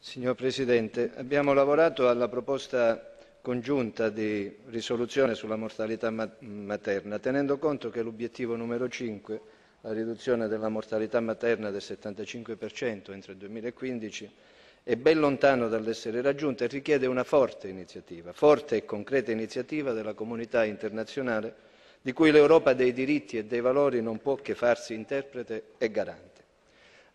Signor Presidente, abbiamo lavorato alla proposta congiunta di risoluzione sulla mortalità materna, tenendo conto che l'obiettivo numero 5, la riduzione della mortalità materna del 75% entro il 2015, è ben lontano dall'essere raggiunto e richiede una forte iniziativa, forte e concreta iniziativa della comunità internazionale di cui l'Europa dei diritti e dei valori non può che farsi interprete e garante.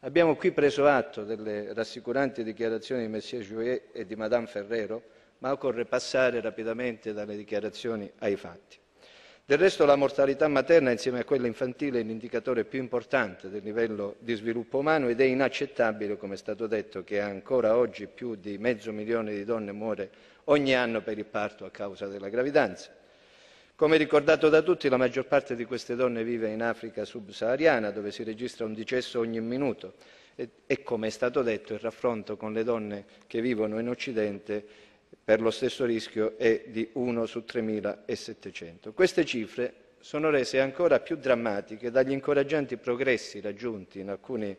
Abbiamo qui preso atto delle rassicuranti dichiarazioni di Messie Jouet e di Madame Ferrero, ma occorre passare rapidamente dalle dichiarazioni ai fatti. Del resto la mortalità materna insieme a quella infantile è l'indicatore più importante del livello di sviluppo umano ed è inaccettabile, come è stato detto, che ancora oggi più di mezzo milione di donne muore ogni anno per il parto a causa della gravidanza. Come ricordato da tutti, la maggior parte di queste donne vive in Africa subsahariana, dove si registra un decesso ogni minuto e, e come è stato detto, il raffronto con le donne che vivono in Occidente per lo stesso rischio è di 1 su 3.700. Queste cifre sono rese ancora più drammatiche dagli incoraggianti progressi raggiunti alcuni,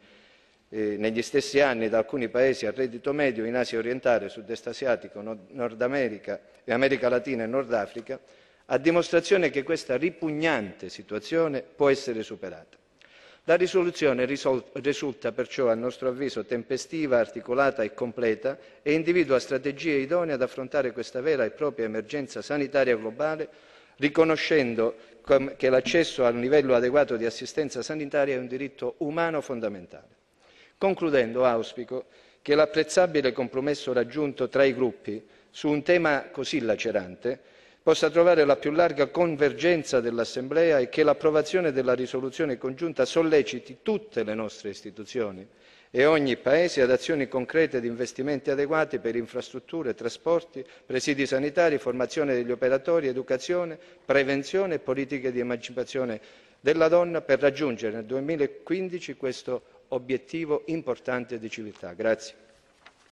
eh, negli stessi anni da alcuni paesi a reddito medio in Asia orientale, sud-est asiatico, Nord America e America Latina e Nord Africa, a dimostrazione che questa ripugnante situazione può essere superata. La risoluzione risulta perciò, a nostro avviso, tempestiva, articolata e completa e individua strategie idonee ad affrontare questa vera e propria emergenza sanitaria globale, riconoscendo che l'accesso a un livello adeguato di assistenza sanitaria è un diritto umano fondamentale. Concludendo, auspico che l'apprezzabile compromesso raggiunto tra i gruppi su un tema così lacerante possa trovare la più larga convergenza dell'assemblea e che l'approvazione della risoluzione congiunta solleciti tutte le nostre istituzioni e ogni paese ad azioni concrete di investimenti adeguati per infrastrutture trasporti presidi sanitari formazione degli operatori educazione prevenzione e politiche di emancipazione della donna per raggiungere nel 2015 questo obiettivo importante di civiltà.